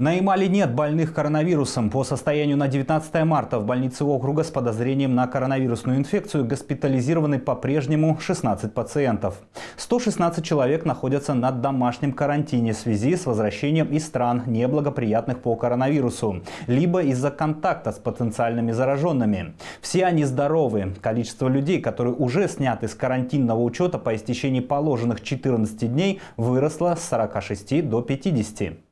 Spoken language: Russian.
На Ямале нет больных коронавирусом. По состоянию на 19 марта в больнице округа с подозрением на коронавирусную инфекцию госпитализированы по-прежнему 16 пациентов. 116 человек находятся на домашнем карантине в связи с возвращением из стран, неблагоприятных по коронавирусу, либо из-за контакта с потенциальными зараженными. Все они здоровы. Количество людей, которые уже сняты с карантинного учета по истечении положенных 14 дней, выросло с 46 до 50.